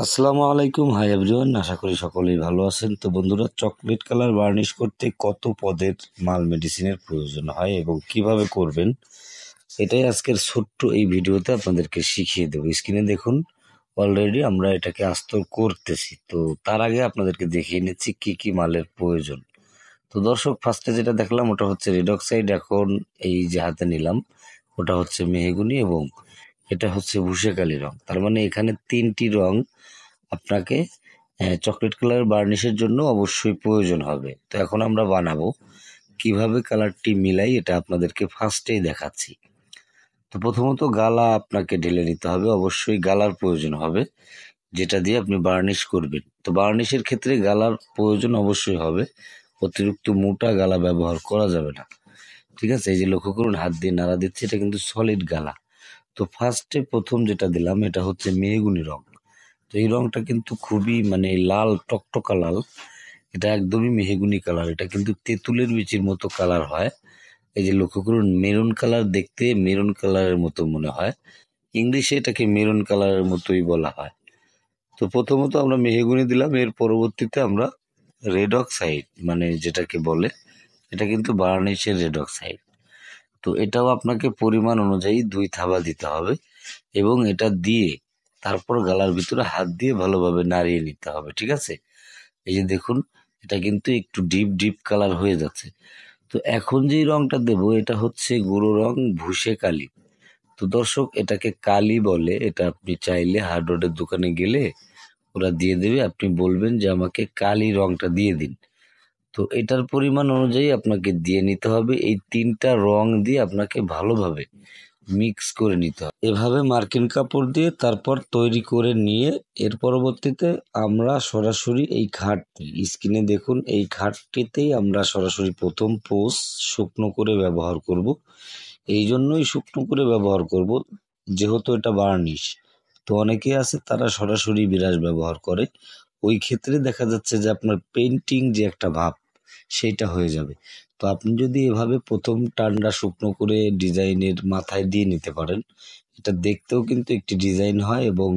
আসসালামু আলাইকুম hi everyone আশা করি সকলেই ভালো আছেন তো বন্ধুরা চকলেট কালার বার্নিশ করতে কত পদের মাল মেডিসিনের প্রয়োজন হয় এবং কিভাবে করবেন এটাই আজকের ছোট্ট এই ভিডিওতে আপনাদেরকে শিখিয়ে দেবো স্ক্রিনে দেখুন অলরেডি আমরা এটাকে আস্ত করতেছি তো তার আগে আপনাদেরকে দেখিয়ে নিচ্ছি কী কী মালের প্রয়োজন তো দর্শক ফার্স্টে যেটা দেখলাম ওটা হচ্ছে রেডক্সাইড এখন এই যে হাতে নিলাম ওটা হচ্ছে মেহেগুনি এবং এটা হচ্ছে ভূষেকালী রং তার মানে এখানে তিনটি রং আপনাকে চকলেট কালার বার্নিশের জন্য অবশ্যই প্রয়োজন হবে তো এখন আমরা বানাবো কিভাবে কালারটি মিলাই এটা আপনাদেরকে ফার্স্টেই দেখাচ্ছি তো প্রথমত গালা আপনাকে ঢেলে নিতে হবে অবশ্যই গালার প্রয়োজন হবে যেটা দিয়ে আপনি বার্নিশ করবেন তো বার্নিশের ক্ষেত্রে গালার প্রয়োজন অবশ্যই হবে অতিরিক্ত মোটা গালা ব্যবহার করা যাবে না ঠিক আছে এই যে লক্ষ্য করুন হাত দিয়ে নাড়া দিচ্ছে এটা কিন্তু সলিড গালা তো ফার্স্টে প্রথম যেটা দিলাম এটা হচ্ছে মেহগুনি রং তো এই রংটা কিন্তু খুবই মানে লাল টকটকা লাল এটা একদমই মেহগুনি কালার এটা কিন্তু তেঁতুলের বিচির মতো কালার হয় এই যে লক্ষ্য করুন মেরুন কালার দেখতে মেরুন কালারের মতো মনে হয় ইংলিশে এটাকে মেরুন কালারের মতোই বলা হয় তো প্রথমত আমরা মেহগুনি দিলাম এর পরবর্তীতে আমরা রেড অক্সাইড মানে যেটাকে বলে এটা কিন্তু বার্নিশের রেড অক্সাইড তো এটাও আপনাকে পরিমাণ অনুযায়ী দুই থাবা দিতে হবে এবং এটা দিয়ে তারপর গালার ভিতরে হাত দিয়ে ভালোভাবে নাড়িয়ে নিতে হবে ঠিক আছে এই যে দেখুন এটা কিন্তু একটু ডিপ ডিপ কালার হয়ে যাচ্ছে তো এখন যেই রংটা দেব এটা হচ্ছে গুঁড়ো রং ভুষে কালি তো দর্শক এটাকে কালি বলে এটা আপনি চাইলে হার্ডওয়ার্ডের দোকানে গেলে ওরা দিয়ে দেবে আপনি বলবেন যে আমাকে কালি রংটা দিয়ে দিন তো এটার পরিমাণ অনুযায়ী আপনাকে দিয়ে নিতে হবে এই তিনটা রং দিয়ে আপনাকে ভালোভাবে মিক্স করে নিতে হবে এভাবে মার্কিন কাপড় দিয়ে তারপর তৈরি করে নিয়ে এর পরবর্তীতে আমরা সরাসরি এই খাটটি স্ক্রিনে দেখুন এই খাটটিতেই আমরা সরাসরি প্রথম পোষ শুকনো করে ব্যবহার করব। এই জন্যই শুকনো করে ব্যবহার করব যেহেতু এটা বার্নিশ তো অনেকে আছে তারা সরাসরি বিরাশ ব্যবহার করে ওই ক্ষেত্রে দেখা যাচ্ছে যে আপনার পেন্টিং যে একটা ভাব সেইটা হয়ে যাবে তো আপনি যদি এভাবে প্রথম টানটা শুকনো করে ডিজাইনের মাথায় দিয়ে নিতে পারেন এটা দেখতেও কিন্তু একটি ডিজাইন হয় এবং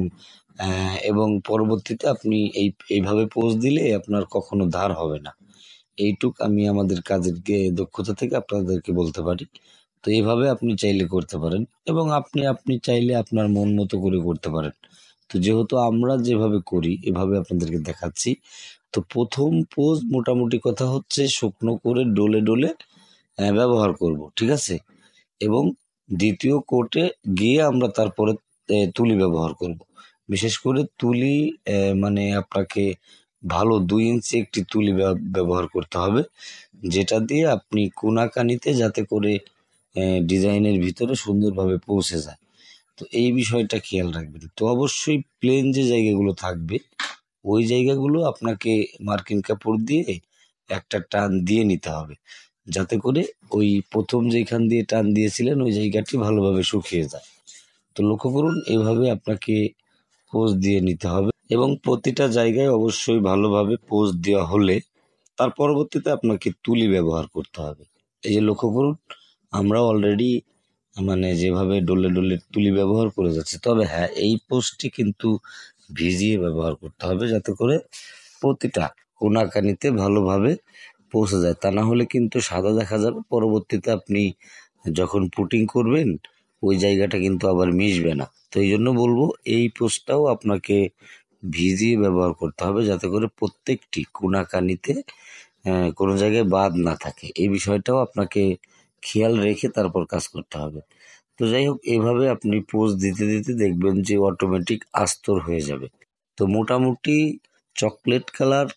এবং পরবর্তীতে আপনি এই এইভাবে পোজ দিলে আপনার কখনো ধার হবে না এইটুক আমি আমাদের কাজের দক্ষতা থেকে আপনাদেরকে বলতে পারি তো এইভাবে আপনি চাইলে করতে পারেন এবং আপনি আপনি চাইলে আপনার মন মতো করে করতে পারেন তো যেহেতু আমরা যেভাবে করি এভাবে আপনাদেরকে দেখাচ্ছি তো প্রথম পোজ মোটামুটি কথা হচ্ছে শুকনো করে ডলে ডলে ব্যবহার করব ঠিক আছে এবং দ্বিতীয় কোটে গিয়ে আমরা তারপরে তুলি ব্যবহার করব। বিশেষ করে তুলি মানে আপনাকে ভালো দুই ইঞ্চি একটি তুলি ব্যবহার করতে হবে যেটা দিয়ে আপনি কোনাকানিতে যাতে করে ডিজাইনের ভিতরে সুন্দরভাবে পৌঁছে যায় তো এই বিষয়টা খেয়াল রাখবেন তো অবশ্যই প্লেন যে জায়গাগুলো থাকবে ওই জায়গাগুলো আপনাকে মার্কিন কাপড় দিয়ে একটা টান দিয়ে নিতে হবে যাতে করে ওই প্রথম যেখান দিয়ে টান দিয়েছিলেন ওই জায়গাটি ভালোভাবে শুকিয়ে যায় তো লক্ষ্য করুন এভাবে আপনাকে পোজ দিয়ে নিতে হবে এবং প্রতিটা জায়গায় অবশ্যই ভালোভাবে পোজ দেওয়া হলে তার পরবর্তীতে আপনাকে তুলি ব্যবহার করতে হবে এই যে লক্ষ্য করুন আমরা অলরেডি মানে যেভাবে ডোলে ডোলে তুলি ব্যবহার করে যাচ্ছে তবে হ্যাঁ এই পোস্টটি কিন্তু ভিজিয়ে ব্যবহার করতে হবে যাতে করে প্রতিটা কোনাকানিতে ভালোভাবে পৌঁছে যায় তা না হলে কিন্তু সাদা দেখা যাবে পরবর্তীতে আপনি যখন পুটিং করবেন ওই জায়গাটা কিন্তু আবার মিশবে না তো এই জন্য বলবো এই পোস্টটাও আপনাকে ভিজিয়ে ব্যবহার করতে হবে যাতে করে প্রত্যেকটি কোনাকানিতে কোনো জায়গায় বাদ না থাকে এই বিষয়টাও আপনাকে খেয়াল রেখে তারপর কাজ করতে হবে তো যাই হোক এভাবে আপনি পোজ দিতে দিতে দেখবেন যে অটোমেটিক আস্তর হয়ে যাবে তো মোটামুটি চকলেট কালার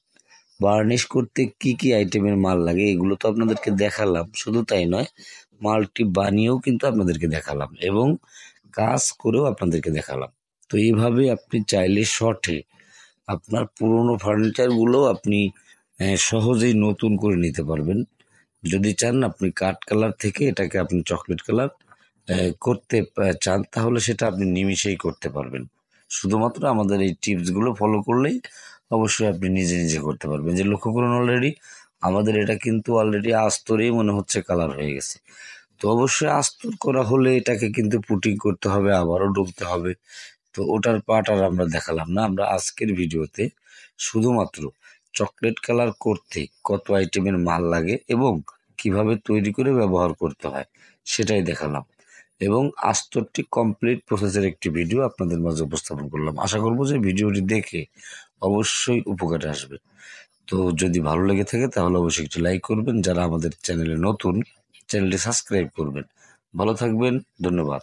বার্নিশ করতে কি কি আইটেমের মাল লাগে এগুলো তো আপনাদেরকে দেখালাম শুধু তাই নয় মালটি বানিয়েও কিন্তু আপনাদেরকে দেখালাম এবং কাজ করেও আপনাদেরকে দেখালাম তো এইভাবে আপনি চাইলে শর্টে আপনার পুরনো ফার্নিচারগুলো আপনি সহজেই নতুন করে নিতে পারবেন যদি চান আপনি কাঠ কালার থেকে এটাকে আপনি চকলেট কালার করতে চান তাহলে সেটা আপনি নিমিশেই করতে পারবেন শুধুমাত্র আমাদের এই টিপসগুলো ফলো করলেই অবশ্যই আপনি নিজে নিজে করতে পারবেন যে লক্ষ্য করুন অলরেডি আমাদের এটা কিন্তু অলরেডি আস্তরেই মনে হচ্ছে কালার হয়ে গেছে তো অবশ্যই আস্তর করা হলে এটাকে কিন্তু পুটিং করতে হবে আবারও ডুবতে হবে তো ওটার পার্ট আর আমরা দেখালাম না আমরা আজকের ভিডিওতে শুধুমাত্র চকলেট কালার করতে কত আইটেমের মাল লাগে এবং কিভাবে তৈরি করে ব্যবহার করতে হয় সেটাই দেখালাম এবং আস্তরটি কমপ্লিট প্রসেসের একটি ভিডিও আপনাদের মাঝে উপস্থাপন করলাম আশা করবো যে ভিডিওটি দেখে অবশ্যই উপকারে আসবে তো যদি ভালো লেগে থাকে তাহলে অবশ্যই একটি লাইক করবেন যারা আমাদের চ্যানেলে নতুন চ্যানেলটি সাবস্ক্রাইব করবেন ভালো থাকবেন ধন্যবাদ